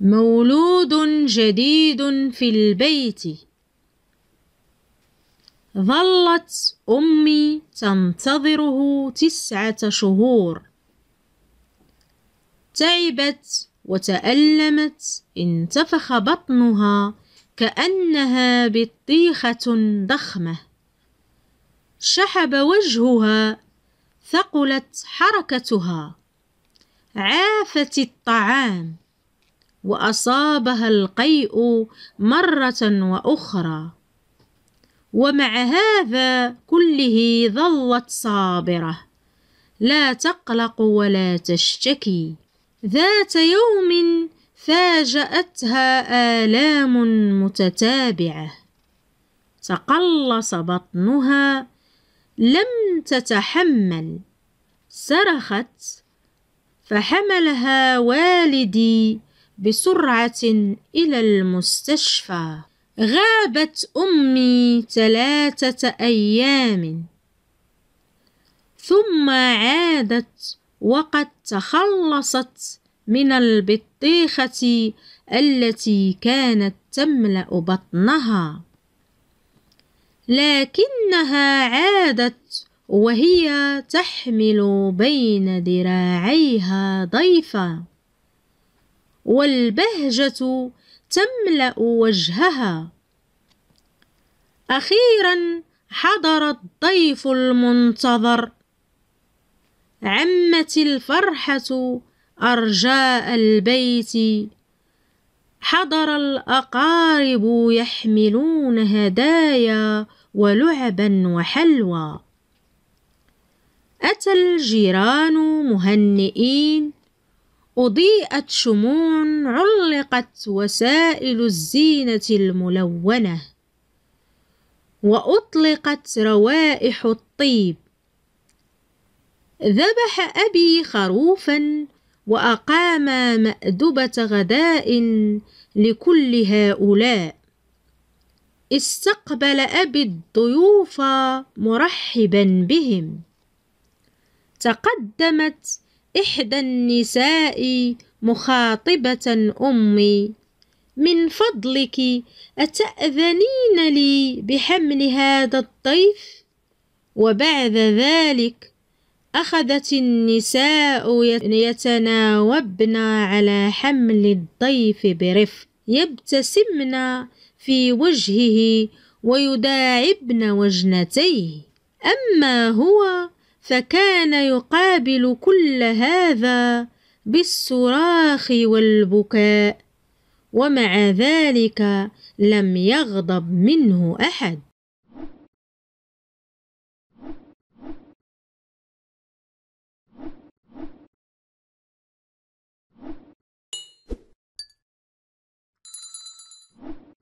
مولود جديد في البيت ظلت امي تنتظره تسعه شهور تعبت وتالمت انتفخ بطنها كانها بطيخه ضخمه شحب وجهها ثقلت حركتها عافت الطعام واصابها القيء مره واخرى ومع هذا كله ظلت صابره لا تقلق ولا تشتكي ذات يوم فاجاتها الام متتابعه تقلص بطنها لم تتحمل صرخت فحملها والدي بسرعة إلى المستشفى. غابت أمي ثلاثة أيام، ثم عادت وقد تخلصت من البطيخة التي كانت تملأ بطنها، لكنها عادت وهي تحمل بين ذراعيها ضيفًا. والبهجة تملأ وجهها أخيرا حضر الضيف المنتظر عمت الفرحة أرجاء البيت حضر الأقارب يحملون هدايا ولعبا وحلوى أتى الجيران مهنئين أضيئت شموع علقت وسائل الزينة الملونة وأطلقت روائح الطيب ذبح أبي خروفا وأقام مأدبة غداء لكل هؤلاء استقبل أبي الضيوف مرحبا بهم تقدمت إحدى النساء مخاطبة أمي من فضلك أتأذنين لي بحمل هذا الطيف؟ وبعد ذلك أخذت النساء يتناوبن على حمل الضيف برفق يبتسمن في وجهه ويداعبن وجنتيه أما هو فكان يقابل كل هذا بالصراخ والبكاء ومع ذلك لم يغضب منه احد